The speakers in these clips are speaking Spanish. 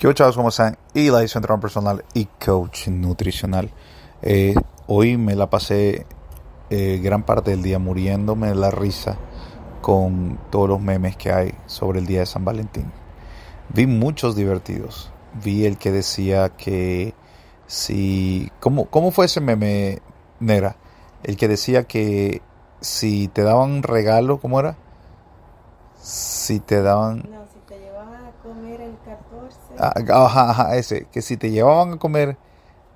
¿Qué hola chavos? ¿Cómo están? Eli, entrenador personal y coach nutricional. Eh, hoy me la pasé eh, gran parte del día muriéndome de la risa con todos los memes que hay sobre el día de San Valentín. Vi muchos divertidos. Vi el que decía que si... ¿Cómo, cómo fue ese meme, Nera? El que decía que si te daban regalo, ¿cómo era? Si te daban... Ajá, ese. Que si te llevaban a comer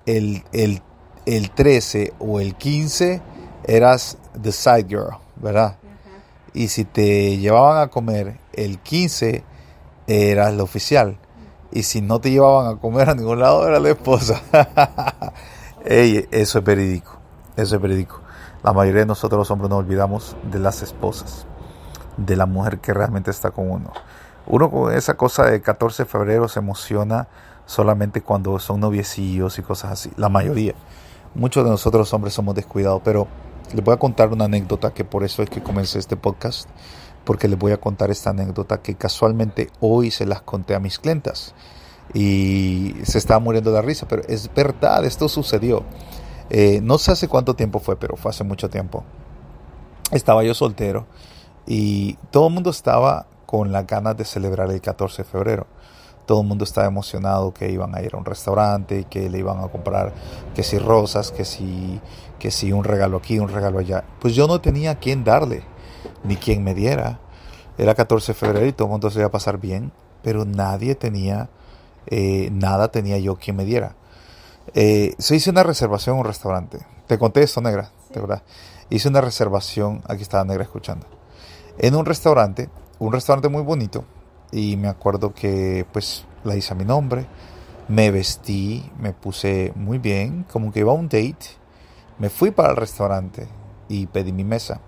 el, el, 13 o el 15, eras the side girl, ¿verdad? Y si te llevaban a comer el 15, eras la oficial. Y si no te llevaban a comer a ningún lado, eras la esposa. Ey, eso es verídico. Eso es verídico. La mayoría de nosotros los hombres nos olvidamos de las esposas, de la mujer que realmente está con uno. Uno con esa cosa de 14 de febrero se emociona solamente cuando son noviecillos y cosas así, la mayoría. Muchos de nosotros hombres somos descuidados, pero les voy a contar una anécdota que por eso es que comencé este podcast, porque les voy a contar esta anécdota que casualmente hoy se las conté a mis clientas y se estaba muriendo de la risa, pero es verdad, esto sucedió. Eh, no sé hace cuánto tiempo fue, pero fue hace mucho tiempo. Estaba yo soltero y todo el mundo estaba con las ganas de celebrar el 14 de febrero. Todo el mundo estaba emocionado que iban a ir a un restaurante, que le iban a comprar que si rosas, que si, que si un regalo aquí, un regalo allá. Pues yo no tenía a quién darle, ni quien me diera. Era 14 de febrero y todo el mundo se iba a pasar bien, pero nadie tenía, eh, nada tenía yo quien me diera. Eh, se hizo una reservación en un restaurante. Te conté esto, negra, de verdad. Hice una reservación, aquí estaba negra escuchando, en un restaurante un restaurante muy bonito y me acuerdo que pues la hice a mi nombre, me vestí, me puse muy bien, como que iba a un date, me fui para el restaurante y pedí mi mesa.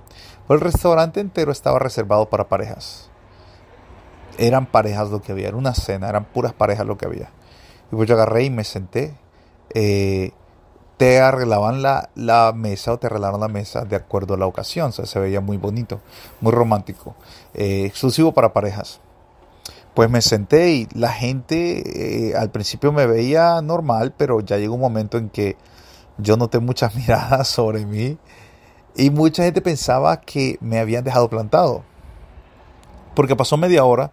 el restaurante entero estaba reservado para parejas. Eran parejas lo que había, era una cena, eran puras parejas lo que había. Y pues yo agarré y me senté. Eh, te arreglaban la, mesa o te arreglaron la mesa de acuerdo a la ocasión. O sea, se veía muy bonito, muy romántico, eh, exclusivo para parejas. Pues me senté y la gente eh, al principio me veía normal, pero ya llegó un momento en que yo noté muchas miradas sobre mí y mucha gente pensaba que me habían dejado plantado. Porque pasó media hora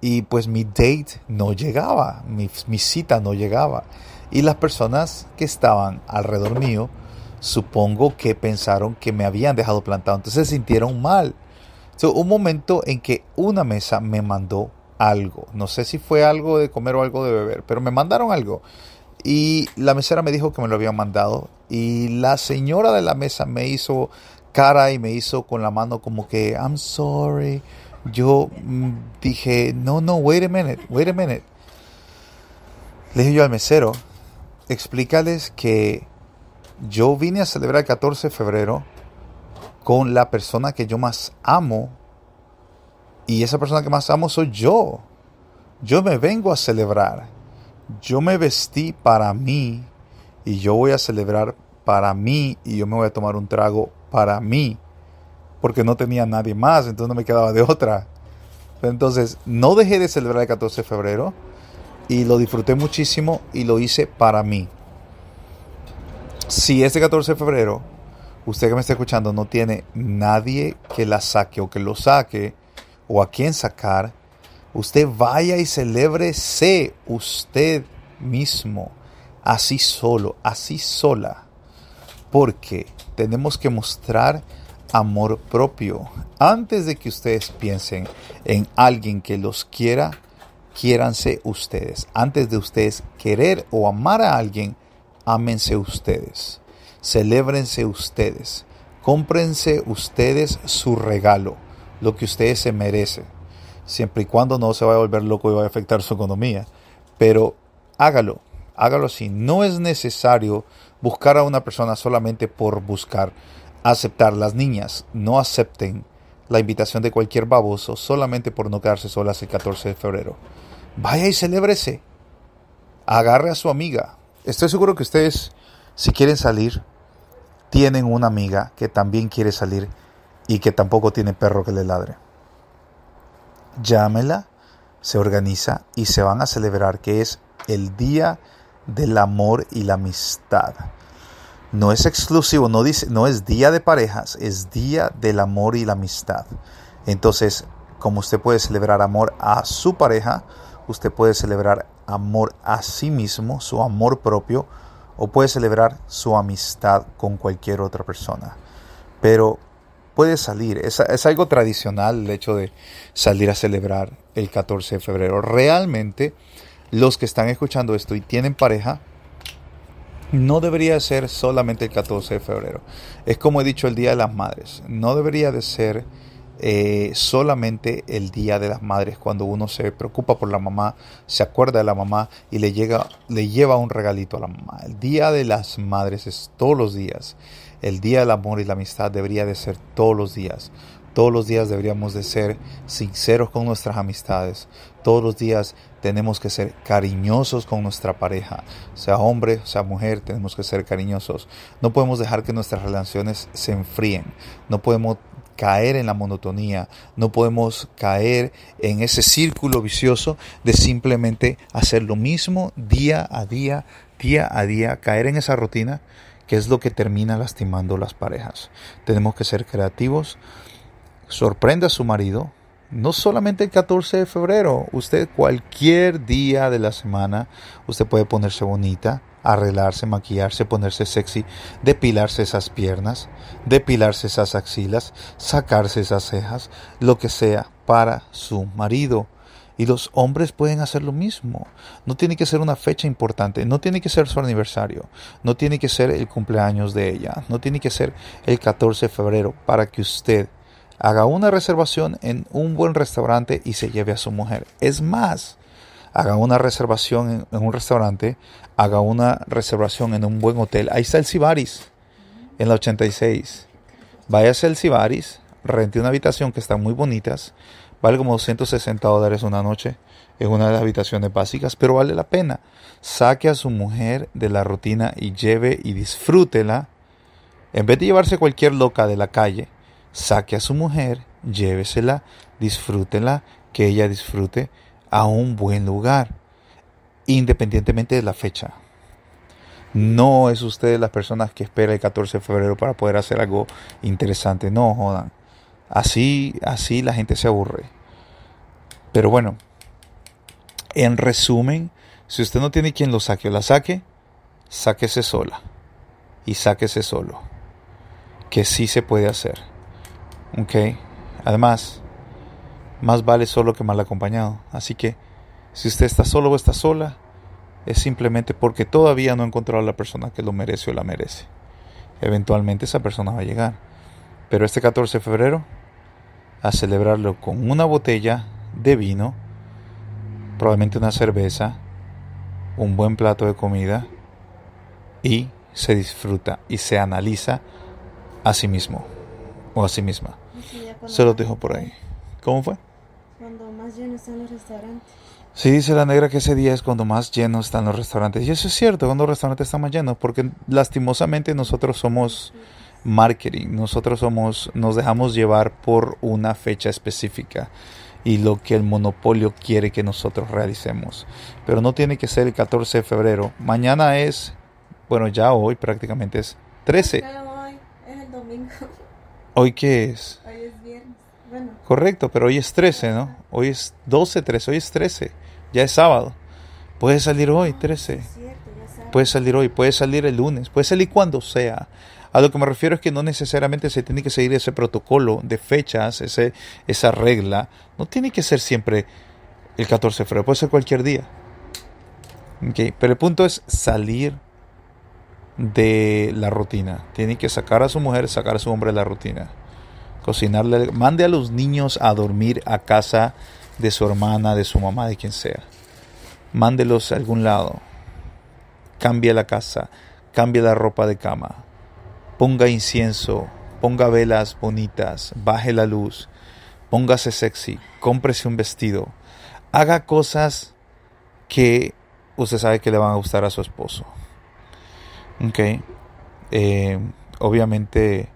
y pues mi date no llegaba, mi, mi cita no llegaba y las personas que estaban alrededor mío supongo que pensaron que me habían dejado plantado, entonces se sintieron mal. So, un momento en que una mesa me mandó algo, no sé si fue algo de comer o algo de beber, pero me mandaron algo. Y la mesera me dijo que me lo habían mandado y la señora de la mesa me hizo cara y me hizo con la mano como que, I'm sorry. Yo mm, dije, no, no, wait a minute, wait a minute. Le dije yo al mesero, explicarles que yo vine a celebrar el 14 de febrero con la persona que yo más amo y esa persona que más amo soy yo. Yo me vengo a celebrar. Yo me vestí para mí y yo voy a celebrar para mí y yo me voy a tomar un trago para mí porque no tenía nadie más, entonces no me quedaba de otra. Entonces, no dejé de celebrar el 14 de febrero y lo disfruté muchísimo y lo hice para mí. Si este 14 de febrero usted que me está escuchando no tiene nadie que la saque o que lo saque o a quien sacar, usted vaya y se usted mismo, así solo, así sola, porque tenemos que mostrar amor propio antes de que ustedes piensen en alguien que los quiera quiéranse ustedes. Antes de ustedes querer o amar a alguien, ámense ustedes. Celébrense ustedes. Cómprense ustedes su regalo, lo que ustedes se merecen. Siempre y cuando no se vaya a volver loco y vaya a afectar su economía. Pero hágalo, hágalo así. No es necesario buscar a una persona solamente por buscar aceptar. Las niñas no acepten la invitación de cualquier baboso solamente por no quedarse solas el 14 de febrero. Vaya y celébrese. Agarre a su amiga. Estoy seguro que ustedes, si quieren salir, tienen una amiga que también quiere salir y que tampoco tiene perro que le ladre. Llámela, se organiza y se van a celebrar que es el Día del Amor y la Amistad. No es exclusivo, no, dice, no es día de parejas, es día del amor y la amistad. Entonces, como usted puede celebrar amor a su pareja, usted puede celebrar amor a sí mismo, su amor propio, o puede celebrar su amistad con cualquier otra persona. Pero puede salir, es, algo tradicional el hecho de salir a celebrar el 14 de febrero. Realmente los que están escuchando esto y tienen pareja, no debería ser solamente el 14 de febrero. Es como he dicho el Día de las Madres. No debería de ser eh, solamente el Día de las Madres cuando uno se preocupa por la mamá, se acuerda de la mamá y le, llega, le lleva un regalito a la mamá. El Día de las Madres es todos los días. El Día del Amor y la Amistad debería de ser todos los días. Todos los días deberíamos de ser sinceros con nuestras amistades. Todos los días tenemos que ser cariñosos con nuestra pareja. Sea hombre, sea mujer, tenemos que ser cariñosos. No podemos dejar que nuestras relaciones se enfríen. No podemos caer en la monotonía, no podemos caer en ese círculo vicioso de simplemente hacer lo mismo día a día, día a día, caer en esa rutina que es lo que termina lastimando las parejas. Tenemos que ser creativos, Sorprende a su marido, no solamente el 14 de febrero, usted cualquier día de la semana, usted puede ponerse bonita, arreglarse, maquillarse, ponerse sexy, depilarse esas piernas, depilarse esas axilas, sacarse esas cejas, lo que sea para su marido. Y los hombres pueden hacer lo mismo. No tiene que ser una fecha importante, no tiene que ser su aniversario, no tiene que ser el cumpleaños de ella, no tiene que ser el 14 de febrero para que usted haga una reservación en un buen restaurante y se lleve a su mujer. Es más, haga una reservación en, un restaurante, haga una reservación en un buen hotel. Ahí está el Sibaris... en la 86. Vaya a Sibaris... rente una habitación que está muy bonitas, vale como 260 dólares una noche, En una de las habitaciones básicas, pero vale la pena. Saque a su mujer de la rutina y lleve y disfrútela. En vez de llevarse cualquier loca de la calle, saque a su mujer, llévesela, disfrútenla, que ella disfrute a un buen lugar, independientemente de la fecha. No es ustedes las personas que espera el 14 de febrero para poder hacer algo interesante. No jodan. Así, así la gente se aburre. Pero bueno, en resumen, si usted no tiene quien lo saque o la saque, sáquese sola. Y sáquese solo. Que sí se puede hacer. ¿ok? Además, más vale solo que mal acompañado. Así que, si usted está solo o está sola, es simplemente porque todavía no ha encontrado a la persona que lo merece o la merece. Eventualmente esa persona va a llegar. Pero este 14 de febrero, a celebrarlo con una botella de vino, probablemente una cerveza, un buen plato de comida y se disfruta y se analiza a sí mismo o a sí misma. Se los dejo por ahí. ¿Cómo fue? Cuando más llenos están los restaurantes. Sí, dice la negra que ese día es cuando más llenos están los restaurantes. Y eso es cierto, cuando los restaurantes están más llenos, porque lastimosamente nosotros somos marketing, nosotros somos, nos dejamos llevar por una fecha específica y lo que el monopolio quiere que nosotros realicemos. Pero no tiene que ser el 14 de febrero. Mañana es, bueno, ya hoy prácticamente es 13. Hoy es el domingo. ¿Hoy qué es? Correcto, pero hoy es 13, ¿no? Hoy es 12, 13, hoy es 13. Ya es sábado. puede salir ah, hoy, 13. puede salir hoy, puede salir el lunes, puede salir cuando sea. A lo que me refiero es que no necesariamente se tiene que seguir ese protocolo de fechas, ese, esa regla. No tiene que ser siempre el 14 de febrero, puede ser cualquier día. Okay. Pero el punto es salir de la rutina. Tiene que sacar a su mujer, sacar a su hombre de la rutina cocinarle, mande a los niños a dormir a casa de su hermana, de su mamá, de quien sea. Mándelos a algún lado. Cambie la casa, cambie la ropa de cama. Ponga incienso, ponga velas bonitas, baje la luz, póngase sexy, cómprese un vestido. Haga cosas que usted sabe que le van a gustar a su esposo. Ok. Eh, obviamente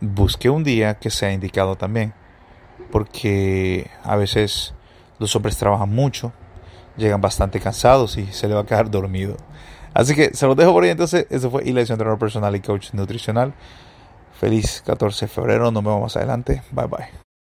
busque un día que sea indicado también, porque a veces los hombres trabajan mucho, llegan bastante cansados y se le va a quedar dormido. Así que se los dejo por ahí entonces. Eso fue Ilesio entrenador personal y coach nutricional. Feliz 14 de febrero. Nos vemos más adelante. Bye bye.